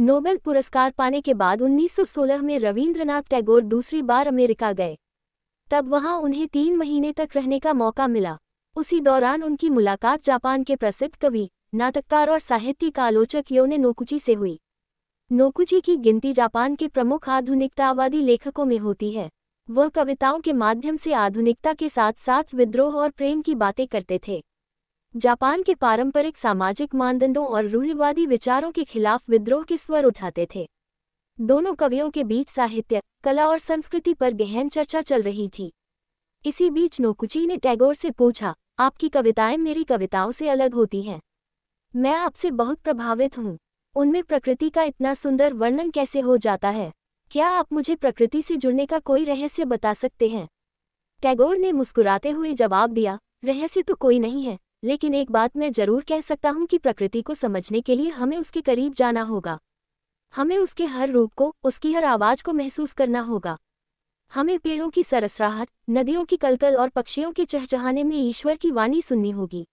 Nobel पुरस्कार पाने के बाद 1916 में रवींद्रनाथ टैगोर दूसरी बार अमेरिका गए तब वहां उन्हें तीन महीने तक रहने का मौका मिला उसी दौरान उनकी मुलाकात जापान के प्रसिद्ध कवि नाटककार और साहित्यिक आलोचक योने नोकुची से हुई नोकुची की गिनती जापान के प्रमुख आधुनिकतावादी लेखकों में होती है वह कविताओं के माध्यम से आधुनिकता के साथ साथ विद्रोह और प्रेम की बातें करते थे जापान के पारंपरिक सामाजिक मानदंडों और रूढ़िवादी विचारों के खिलाफ विद्रोह के स्वर उठाते थे दोनों कवियों के बीच साहित्य कला और संस्कृति पर गहन चर्चा चल रही थी इसी बीच नोकुची ने टैगोर से पूछा आपकी कविताएं मेरी कविताओं से अलग होती हैं मैं आपसे बहुत प्रभावित हूँ उनमें प्रकृति का इतना सुंदर वर्णन कैसे हो जाता है क्या आप मुझे प्रकृति से जुड़ने का कोई रहस्य बता सकते हैं टैगोर ने मुस्कुराते हुए जवाब दिया रहस्य तो कोई नहीं है लेकिन एक बात मैं जरूर कह सकता हूँ कि प्रकृति को समझने के लिए हमें उसके करीब जाना होगा हमें उसके हर रूप को उसकी हर आवाज़ को महसूस करना होगा हमें पेड़ों की सरसराहट नदियों की कलकल और पक्षियों के चहचहाने में ईश्वर की वाणी सुननी होगी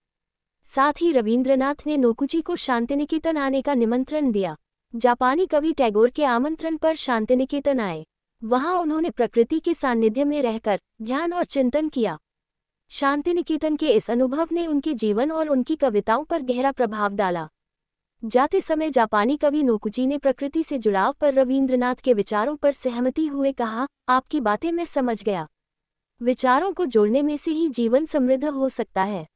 साथ ही रविन्द्रनाथ ने नोकुची को शांतिनिकेतन आने का निमंत्रण दिया जापानी कवि टैगोर के आमंत्रण पर शांतिनिकेतन आए वहां उन्होंने प्रकृति के सान्निध्य में रहकर ध्यान और चिंतन किया शांति निकेतन के इस अनुभव ने उनके जीवन और उनकी कविताओं पर गहरा प्रभाव डाला जाते समय जापानी कवि नोकुची ने प्रकृति से जुड़ाव पर रवींद्रनाथ के विचारों पर सहमति हुए कहा आपकी बातें मैं समझ गया विचारों को जोड़ने में से ही जीवन समृद्ध हो सकता है